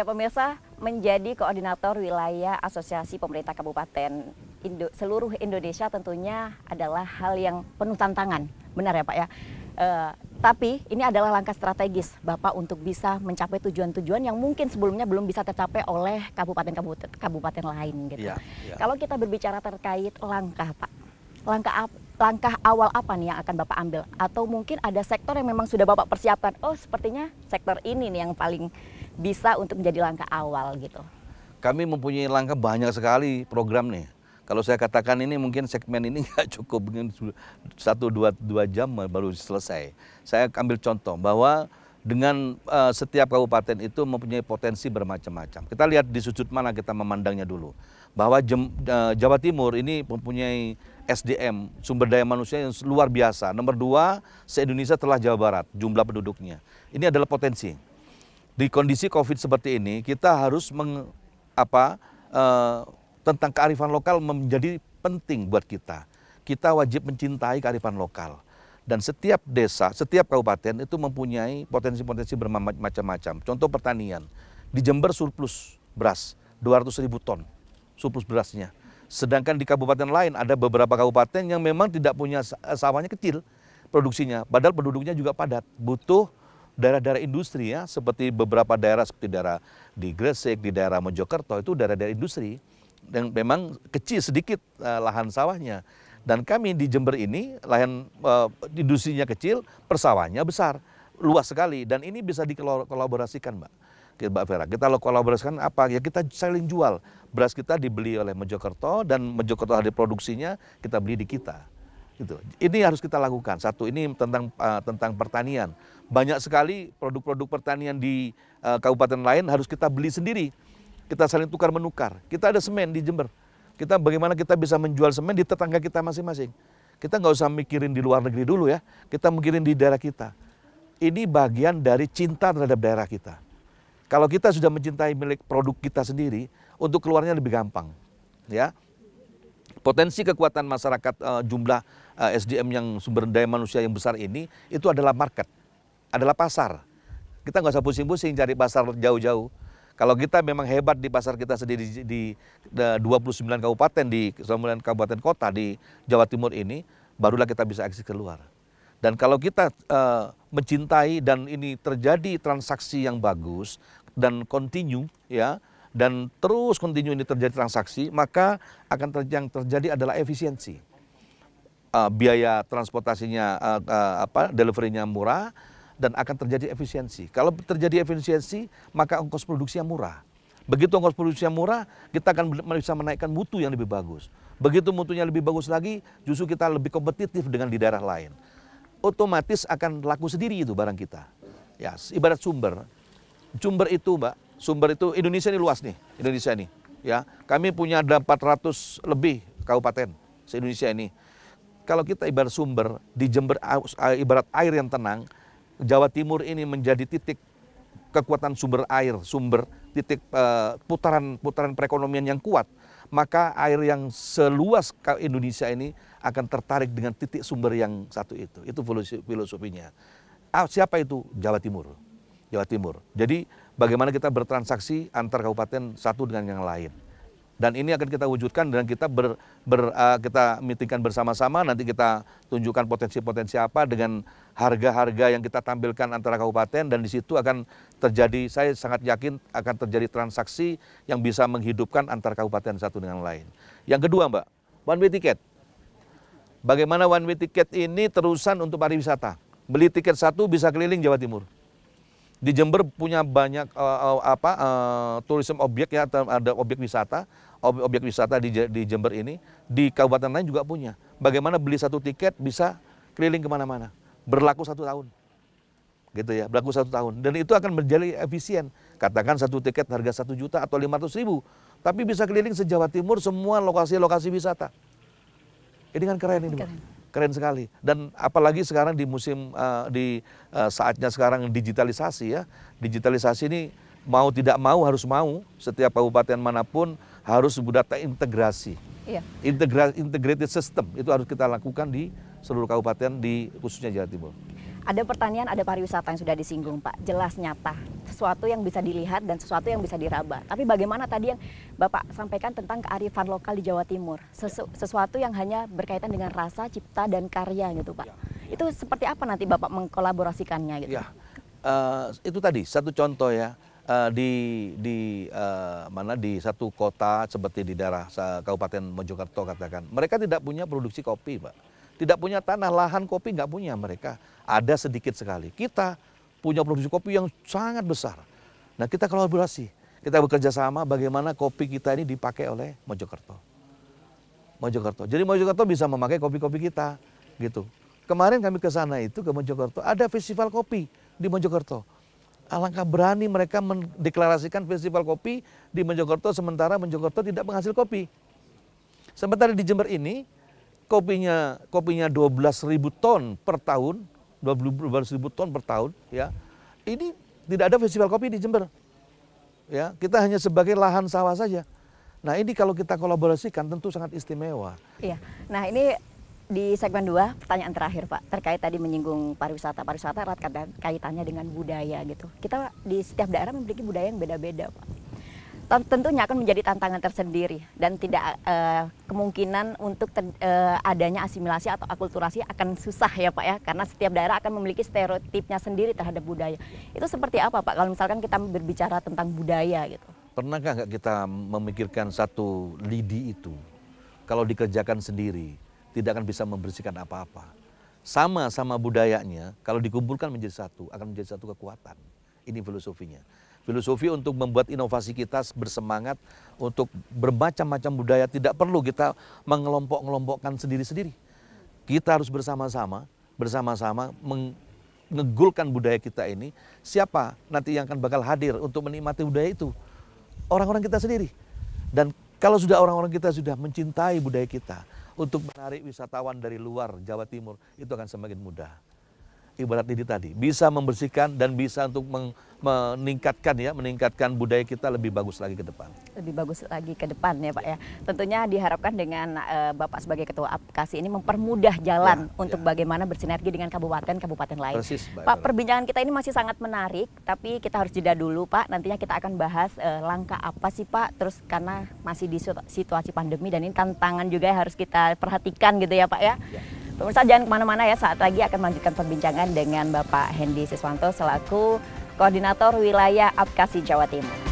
Ya pemirsa, menjadi koordinator wilayah Asosiasi Pemerintah Kabupaten Indo seluruh Indonesia tentunya adalah hal yang penuh tantangan, benar ya Pak ya. E, tapi ini adalah langkah strategis Bapak untuk bisa mencapai tujuan-tujuan yang mungkin sebelumnya belum bisa tercapai oleh kabupaten-kabupaten kabupaten lain gitu. Ya, ya. Kalau kita berbicara terkait langkah Pak, langkah langkah awal apa nih yang akan Bapak ambil? Atau mungkin ada sektor yang memang sudah Bapak persiapkan? Oh, sepertinya sektor ini nih yang paling bisa untuk menjadi langkah awal gitu. Kami mempunyai langkah banyak sekali program nih. Kalau saya katakan ini mungkin segmen ini nggak cukup dengan satu dua dua jam baru selesai. Saya ambil contoh bahwa dengan uh, setiap kabupaten itu mempunyai potensi bermacam-macam. Kita lihat di sudut mana kita memandangnya dulu. Bahwa Jem, uh, Jawa Timur ini mempunyai SDM, sumber daya manusia yang luar biasa. Nomor dua, se-Indonesia telah Jawa Barat, jumlah penduduknya. Ini adalah potensi di kondisi COVID seperti ini kita harus meng, apa, e, tentang kearifan lokal menjadi penting buat kita. Kita wajib mencintai kearifan lokal dan setiap desa, setiap kabupaten itu mempunyai potensi-potensi bermacam-macam. Contoh pertanian di Jember surplus beras 200 ribu ton surplus berasnya. Sedangkan di kabupaten lain ada beberapa kabupaten yang memang tidak punya sawahnya kecil produksinya, padahal penduduknya juga padat, butuh daerah-daerah industri ya, seperti beberapa daerah seperti daerah di Gresik, di daerah Mojokerto itu daerah-daerah industri yang memang kecil sedikit uh, lahan sawahnya. Dan kami di Jember ini lahan uh, industrinya kecil, persawahnya besar, luas sekali dan ini bisa dikolaborasikan, Mbak. Mbak Vera, kita kolaborasikan apa? Ya kita saling jual. Beras kita dibeli oleh Mojokerto dan Mojokerto ada produksinya, kita beli di kita gitu. Ini harus kita lakukan. Satu ini tentang uh, tentang pertanian banyak sekali produk-produk pertanian di uh, kabupaten lain harus kita beli sendiri. Kita saling tukar menukar. Kita ada semen di Jember. Kita bagaimana kita bisa menjual semen di tetangga kita masing-masing. Kita nggak usah mikirin di luar negeri dulu ya. Kita mikirin di daerah kita. Ini bagian dari cinta terhadap daerah kita. Kalau kita sudah mencintai milik produk kita sendiri, untuk keluarnya lebih gampang. Ya, potensi kekuatan masyarakat uh, jumlah uh, eh, SDM yang sumber daya manusia yang besar ini itu adalah market adalah pasar. Kita nggak usah pusing-pusing cari pasar jauh-jauh. Kalau kita memang hebat di pasar kita sendiri di, di 29 eh, kabupaten di 29 kabupaten kota di Jawa Timur ini, barulah kita bisa eksis keluar. Dan kalau kita uh, mencintai dan ini terjadi transaksi yang bagus dan continue ya dan terus continue ini terjadi transaksi, maka akan ter yang terjadi adalah efisiensi. Uh, biaya transportasinya uh, uh, apa deliverynya murah, dan akan terjadi efisiensi. Kalau terjadi efisiensi, maka ongkos produksi yang murah. Begitu ongkos produksi yang murah, kita akan bisa menaikkan mutu yang lebih bagus. Begitu mutunya lebih bagus lagi, justru kita lebih kompetitif dengan di daerah lain. Otomatis akan laku sendiri itu barang kita. Ya, ibarat sumber. Sumber itu, Mbak, sumber itu Indonesia ini luas nih, Indonesia ini. Ya, kami punya ada 400 lebih kabupaten se-Indonesia ini. Kalau kita ibarat sumber di Jember ibarat air yang tenang, Jawa Timur ini menjadi titik kekuatan sumber air, sumber titik putaran-putaran eh, perekonomian yang kuat, maka air yang seluas Indonesia ini akan tertarik dengan titik sumber yang satu itu. Itu filosofinya. Ah, siapa itu? Jawa Timur. Jawa Timur. Jadi bagaimana kita bertransaksi antar kabupaten satu dengan yang lain dan ini akan kita wujudkan dan kita ber, ber uh, kita meetingkan bersama-sama nanti kita tunjukkan potensi-potensi apa dengan harga-harga yang kita tampilkan antara kabupaten dan di situ akan terjadi saya sangat yakin akan terjadi transaksi yang bisa menghidupkan antar kabupaten satu dengan lain. Yang kedua, Mbak, one way ticket. Bagaimana one way ticket ini terusan untuk pariwisata? Beli tiket satu bisa keliling Jawa Timur di Jember punya banyak uh, uh, apa uh, tourism objek ya ada objek wisata objek wisata di, di Jember ini, di kabupaten lain juga punya. Bagaimana beli satu tiket bisa keliling kemana-mana. Berlaku satu tahun. Gitu ya, berlaku satu tahun. Dan itu akan menjadi efisien. Katakan satu tiket harga satu juta atau lima ratus ribu. Tapi bisa keliling sejawa timur semua lokasi-lokasi wisata. Ini kan keren ini. Keren. keren sekali dan apalagi sekarang di musim uh, di uh, saatnya sekarang digitalisasi ya digitalisasi ini mau tidak mau harus mau setiap kabupaten manapun harus data integrasi. Iya. Integra integrated system itu harus kita lakukan di seluruh kabupaten di khususnya Jawa Timur. Ada pertanian, ada pariwisata yang sudah disinggung Pak, jelas nyata. Sesuatu yang bisa dilihat dan sesuatu yang bisa diraba. Tapi bagaimana tadi yang Bapak sampaikan tentang kearifan lokal di Jawa Timur? Sesu sesuatu yang hanya berkaitan dengan rasa, cipta, dan karya gitu Pak. Ya. Itu seperti apa nanti Bapak mengkolaborasikannya gitu? Ya. Uh, itu tadi satu contoh ya uh, di di uh, mana di satu kota seperti di daerah Kabupaten Mojokerto katakan, mereka tidak punya produksi kopi, Pak. Tidak punya tanah lahan kopi nggak punya mereka. Ada sedikit sekali. Kita punya produksi kopi yang sangat besar. Nah, kita kolaborasi. Kita bekerja sama bagaimana kopi kita ini dipakai oleh Mojokerto. Mojokerto. Jadi Mojokerto bisa memakai kopi-kopi kita gitu. Kemarin kami ke sana itu ke Mojokerto, ada festival kopi di Mojokerto Alangkah berani mereka mendeklarasikan festival kopi di Mojokerto sementara Mojokerto tidak menghasil kopi. Sementara di Jember ini kopinya kopinya 12.000 ton per tahun, 12.000 ton per tahun ya. Ini tidak ada festival kopi di Jember. Ya, kita hanya sebagai lahan sawah saja. Nah ini kalau kita kolaborasikan tentu sangat istimewa. Iya. Nah ini di segmen 2 pertanyaan terakhir Pak terkait tadi menyinggung pariwisata pariwisata erat kaitannya dengan budaya gitu kita di setiap daerah memiliki budaya yang beda-beda Pak tentunya akan menjadi tantangan tersendiri dan tidak uh, kemungkinan untuk ter, uh, adanya asimilasi atau akulturasi akan susah ya Pak ya karena setiap daerah akan memiliki stereotipnya sendiri terhadap budaya itu seperti apa Pak kalau misalkan kita berbicara tentang budaya gitu pernahkah nggak kita memikirkan satu lidi itu kalau dikerjakan sendiri tidak akan bisa membersihkan apa-apa. Sama-sama budayanya, kalau dikumpulkan menjadi satu, akan menjadi satu kekuatan. Ini filosofinya. Filosofi untuk membuat inovasi kita bersemangat untuk bermacam-macam budaya tidak perlu kita mengelompok ngelompokkan sendiri-sendiri. Kita harus bersama-sama, bersama-sama mengegulkan budaya kita ini. Siapa nanti yang akan bakal hadir untuk menikmati budaya itu? Orang-orang kita sendiri. Dan kalau sudah orang-orang kita sudah mencintai budaya kita, untuk menarik wisatawan dari luar Jawa Timur itu akan semakin mudah ibarat ini tadi, bisa membersihkan dan bisa untuk meningkatkan ya, meningkatkan budaya kita lebih bagus lagi ke depan. Lebih bagus lagi ke depan ya Pak ya. Tentunya diharapkan dengan uh, Bapak sebagai Ketua Aplikasi ini mempermudah jalan ya, untuk ya. bagaimana bersinergi dengan kabupaten-kabupaten lain. Persis, Pak, Pak perbincangan kita ini masih sangat menarik, tapi kita harus jeda dulu Pak. Nantinya kita akan bahas uh, langkah apa sih Pak, terus karena masih di situasi pandemi dan ini tantangan juga yang harus kita perhatikan gitu ya Pak ya. ya. Pemirsa jangan kemana-mana ya, saat lagi akan melanjutkan perbincangan dengan Bapak Hendy Siswanto selaku Koordinator Wilayah Apkasi Jawa Timur.